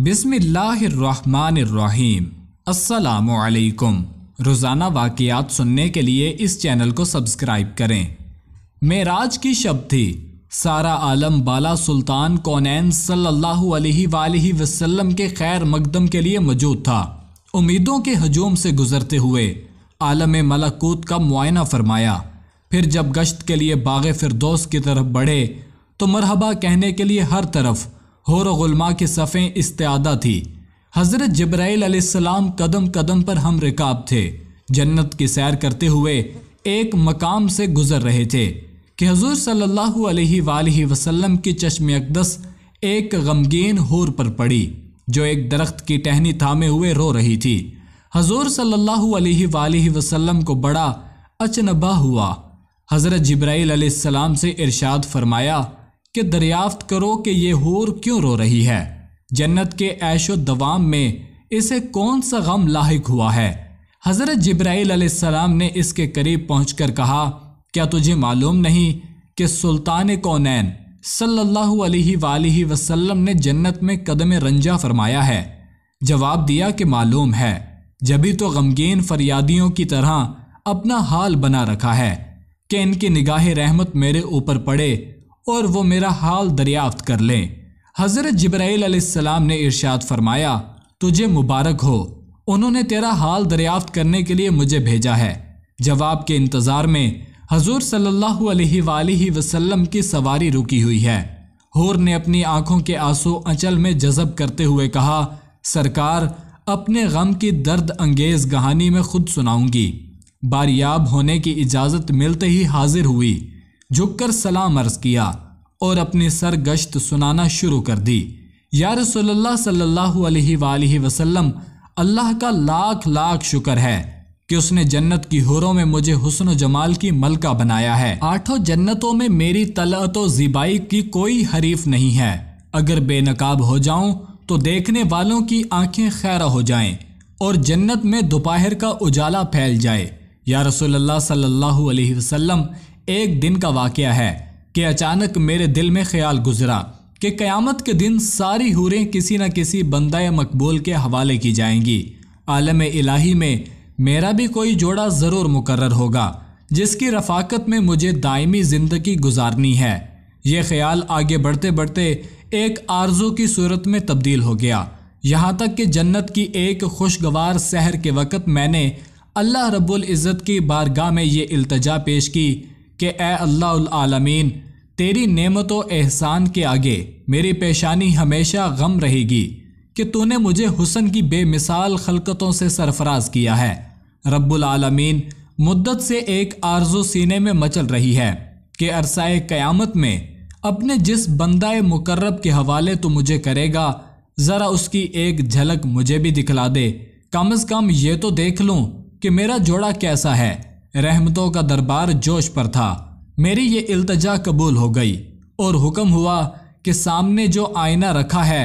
बिसमीम असलकुम रोज़ाना वाकियात सुनने के लिए इस चैनल को सब्सक्राइब करें मेराज की शब्द थी सारा आलम बाला सुल्तान कौनैन सल्लल्लाहु अलैहि वसल्लम के खैर मकदम के लिए मौजूद था उम्मीदों के हजूम से गुज़रते हुए आलम मलाकूत का मुआयना फरमाया फिर जब गश्त के लिए बाग फिरदौस की तरफ बढ़े तो मरहबा कहने के लिए हर तरफ़ हौर गुलमा की सफ़ें इस्तादा थी हज़रत जब्राईल कदम कदम पर हम रिकाब थे जन्नत की सैर करते हुए एक मकाम से गुज़र रहे थे कि हजूर सल्ला वसलम की चश्म अकदस एक गमगीन हूर पर पड़ी जो एक दरख्त की टहनी थामे हुए रो रही थी हजूर सल्ला वसम को बड़ा अचनबा हुआ हज़रत जब्राईल सलाम से इरशाद फरमाया कि दरियाफ्त करो कि यह होर क्यों रो रही है जन्नत के ऐशो दवाम में इसे कौन सा गम लाक हुआ है हज़रत जब्राईल सलाम ने इसके करीब पहुँच कर कहा क्या तुझे मालूम नहीं कि सुल्तान कौनैन सल्लल्लाहु अलैहि वसल्लम ने जन्नत में कदम रंजा फरमाया है जवाब दिया कि मालूम है जभी तो गमगीन फरियादियों की तरह अपना हाल बना रखा है कि इनकी निगाह रहमत मेरे ऊपर पड़े और वो मेरा हाल दरियाफ्त कर लें हज़रत जब्राईसम ने इरशाद फरमाया तुझे मुबारक हो उन्होंने तेरा हाल दरियाफ्त करने के लिए मुझे भेजा है जवाब के इंतज़ार में हजूर सल्लल्लाहु अलैहि वसल्लम की सवारी रुकी हुई है होर ने अपनी आंखों के आंसू अचल में जज़ब करते हुए कहा सरकार अपने गम की दर्द अंगेज़ कहानी में खुद सुनाऊंगी बारियाब होने की इजाज़त मिलते ही हाजिर हुई झुककर सलाम अर्ज किया और अपनी सरगश्त सुनाना शुरू कर दी या रसोल्ला सल्लल्लाहु अलैहि वसल्लम अल्लाह का लाख लाख शुक्र है कि उसने जन्नत की हुरों में मुझे हुसन जमाल की मलका बनाया है आठों जन्नतों में मेरी तलत ज़िबाई की कोई हरीफ नहीं है अगर बेनकाब हो जाऊं तो देखने वालों की आंखें खैरा हो जाएं और जन्नत में दोपहर का उजाला फैल जाए या रसोल्ला सल्ला वसलम एक दिन का वाक़ है कि अचानक मेरे दिल में ख्याल गुजरा कि क़यामत के दिन सारी हूरें किसी न किसी बंदा मकबूल के हवाले की जाएंगी आलम इलाही में मेरा भी कोई जोड़ा ज़रूर मुकर होगा जिसकी रफाकत में मुझे दायमी ज़िंदगी गुजारनी है यह ख्याल आगे बढ़ते बढ़ते एक आरजू की सूरत में तब्दील हो गया यहाँ तक कि जन्नत की एक खुशगवार सहर के वक़्त मैंने अल्लाह रब्बुल इज़्ज़त की बारगाह में ये अल्तजा पेश की कि ए तेरी नमत व एहसान के आगे मेरी पेशानी हमेशा गम रहेगी कि तूने मुझे हुसन की बेमिसाल खलकतों से सरफराज किया है रब्बालमीन मुद्दत से एक आर्जो सीने में मचल रही है कि अरसाए क़यामत में अपने जिस बंदा मुकर्रब के हवाले तो मुझे करेगा ज़रा उसकी एक झलक मुझे भी दिखला दे कम अज़ कम ये तो देख लूँ कि मेरा जोड़ा कैसा है रहमतों का दरबार जोश पर था मेरी ये इल्तजा कबूल हो गई और हुक्म हुआ कि सामने जो आईना रखा है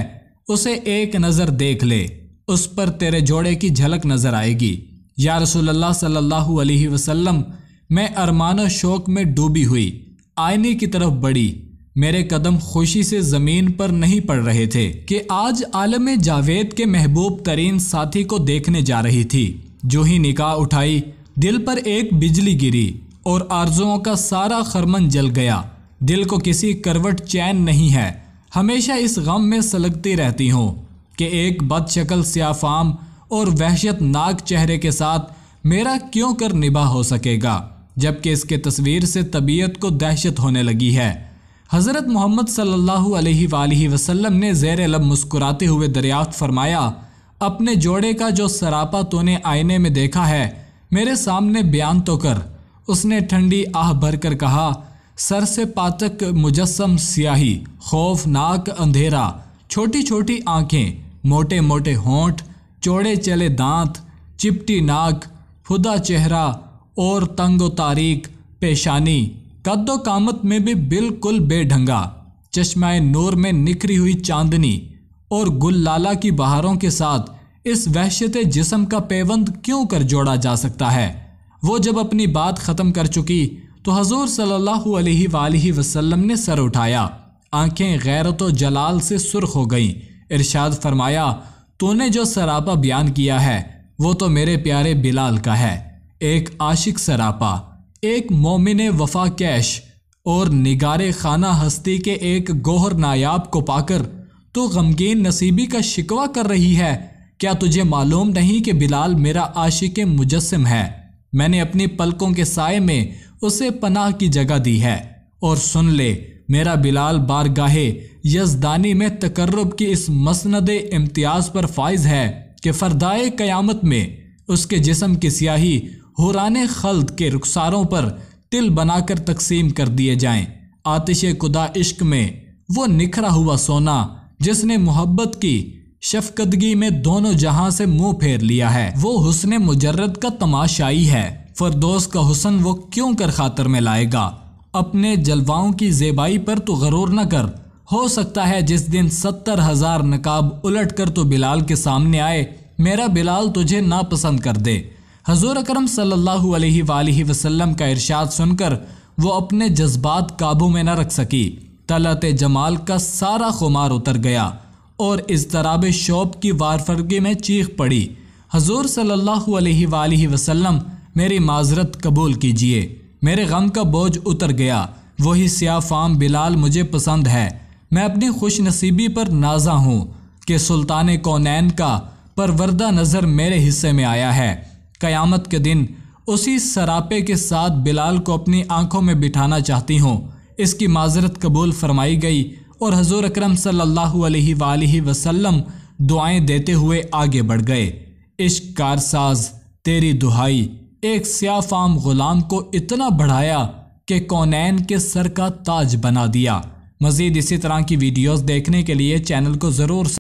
उसे एक नज़र देख ले उस पर तेरे जोड़े की झलक नज़र आएगी या रसोल्ला सल्लल्लाहु अलैहि वसल्लम मैं अरमान शौक में डूबी हुई आईने की तरफ बढ़ी मेरे कदम खुशी से ज़मीन पर नहीं पड़ रहे थे कि आज आलम जावेद के महबूब तरीन साथी को देखने जा रही थी जो ही निकाह उठाई दिल पर एक बिजली गिरी और आरजुओं का सारा खरमन जल गया दिल को किसी करवट चैन नहीं है हमेशा इस गम में सलगती रहती हूँ कि एक बदशकल स्याफाम और वहशतनाक चेहरे के साथ मेरा क्यों कर निभा हो सकेगा जबकि इसके तस्वीर से तबीयत को दहशत होने लगी है हज़रत मोहम्मद सल्लल्लाहु अलैहि वसल्लम ने ज़ेर लब मुस्कुराते हुए दरियाफ्त फरमाया अपने जोड़े का जो सरापा तोने आईने में देखा है मेरे सामने बयान तो कर उसने ठंडी आह भरकर कहा सर से पातक मुजस्म स्याही खौफनाक अंधेरा छोटी छोटी आँखें मोटे मोटे होंठ चौड़े चले दांत चिपटी नाक फुदा चेहरा और तंग तारीख पेशानी कद्दो कामत में भी बिल्कुल बेढंगा चश्माए नूर में निखरी हुई चांदनी और गुल लाला की बहारों के साथ इस वहशत जिसम का पेवंद क्यों कर जोड़ा जा सकता है वो जब अपनी बात ख़त्म कर चुकी तो हजूर सल्लल्लाहु अलैहि सल्ला वसल्लम ने सर उठाया आंखें गैरत जलाल से सुर्ख हो गईं इरशाद फरमाया तूने जो सरापा बयान किया है वो तो मेरे प्यारे बिलाल का है एक आशिक सरापा एक मोमिन वफा कैश और निगार खाना हस्ती के एक गोहर नायाब को पाकर तो गमगीन नसीबी का शिकवा कर रही है क्या तुझे मालूम नहीं कि बिलाल मेरा आशिक मुजस्म है मैंने अपनी पलकों के साय में उसे पनाह की जगह दी है और सुन ले मेरा बिलाल बारगाहे यजदानी में तकर्रब की इस मसंद इम्तियाज़ पर फाइज है कि फ़रदाए क़यामत में उसके जिसम की स्याही हुरान खल्द के रुखसारों पर तिल बनाकर तकसीम कर दिए जाएं आतिश खुदा इश्क में वो निखरा हुआ सोना जिसने मोहब्बत की शफकदगी में दोनों जहां से मुंह फेर लिया है वो हुसन मुजरद का तमाशाई है फरदोस का हुसन वो क्यों कर खातर में लाएगा अपने जलवाओं की जेबाई पर तो गरूर न कर हो सकता है जिस दिन सत्तर हजार नकाब उलट कर तो बिलाल के सामने आए मेरा बिलाल तुझे नापसंद कर दे हजूर अक्रम सल्लाम का इरशाद सुनकर वो अपने जज्बात काबू में न रख सकी तलत जमाल का सारा खुमार उतर गया और इस तराब शौब की वारफरगी में चीख पड़ी हजूर सल्लल्लाहु अलैहि वसल्लम मेरी माजरत कबूल कीजिए मेरे गम का बोझ उतर गया वही सियाफाम बिलाल मुझे पसंद है मैं अपनी खुश नसीबी पर नाजा हूँ कि सुल्तान कौनैन का परवरदा नज़र मेरे हिस्से में आया है क़यामत के दिन उसी सरापे के साथ बिलाल को अपनी आंखों में बिठाना चाहती हूँ इसकी माजरत कबूल फरमाई गई और हजूर अक्रम सल्ला वसलम दुआएं देते हुए आगे बढ़ गए इश्क कारसाज तेरी दुहाई एक स्याफाम गुलाम को इतना बढ़ाया कि कौनैन के सर का ताज बना दिया मज़ीद इसी तरह की वीडियोज देखने के लिए चैनल को ज़रूर